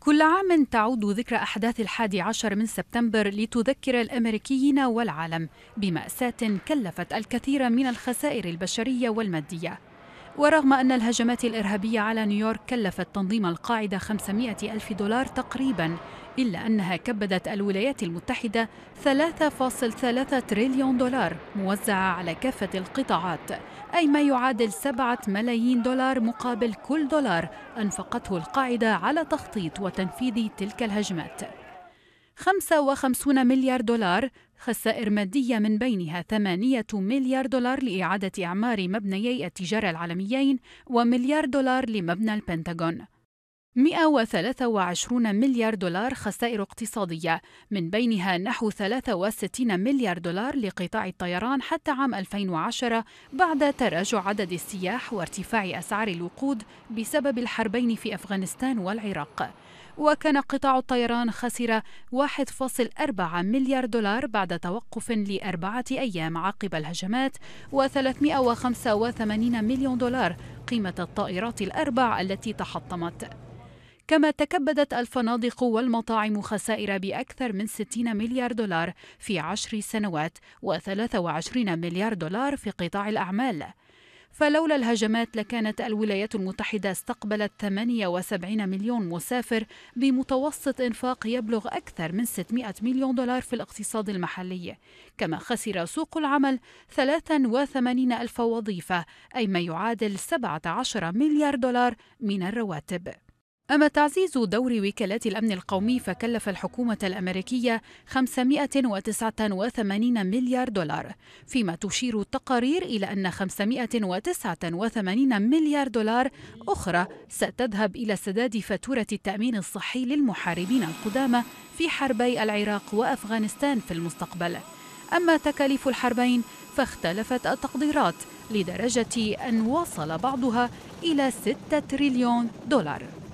كل عام تعود ذكرى أحداث الحادي عشر من سبتمبر لتذكر الأمريكيين والعالم بمأساة كلفت الكثير من الخسائر البشرية والمادية ورغم أن الهجمات الإرهابية على نيويورك كلفت تنظيم القاعدة 500 ألف دولار تقريباً إلا أنها كبدت الولايات المتحدة 3.3 تريليون دولار موزعة على كافة القطاعات أي ما يعادل 7 ملايين دولار مقابل كل دولار أنفقته القاعدة على تخطيط وتنفيذ تلك الهجمات 55 مليار دولار خسائر مادية من بينها 8 مليار دولار لإعادة إعمار مبنيي التجارة العالميين ومليار دولار لمبنى البنتاغون 123 مليار دولار خسائر اقتصادية من بينها نحو 63 مليار دولار لقطاع الطيران حتى عام 2010 بعد تراجع عدد السياح وارتفاع أسعار الوقود بسبب الحربين في أفغانستان والعراق وكان قطاع الطيران خسر 1.4 مليار دولار بعد توقف لأربعة أيام عقب الهجمات و385 مليون دولار قيمة الطائرات الأربع التي تحطمت كما تكبدت الفنادق والمطاعم خسائر بأكثر من 60 مليار دولار في عشر سنوات و23 مليار دولار في قطاع الأعمال فلولا الهجمات لكانت الولايات المتحدة استقبلت 78 مليون مسافر بمتوسط إنفاق يبلغ أكثر من 600 مليون دولار في الاقتصاد المحلي كما خسر سوق العمل 83 ألف وظيفة أي ما يعادل 17 مليار دولار من الرواتب أما تعزيز دور وكالات الأمن القومي فكلف الحكومة الأمريكية 589 مليار دولار، فيما تشير التقارير إلى أن 589 مليار دولار أخرى ستذهب إلى سداد فاتورة التأمين الصحي للمحاربين القدامى في حربي العراق وأفغانستان في المستقبل. أما تكاليف الحربين فاختلفت التقديرات لدرجة أن وصل بعضها إلى 6 تريليون دولار.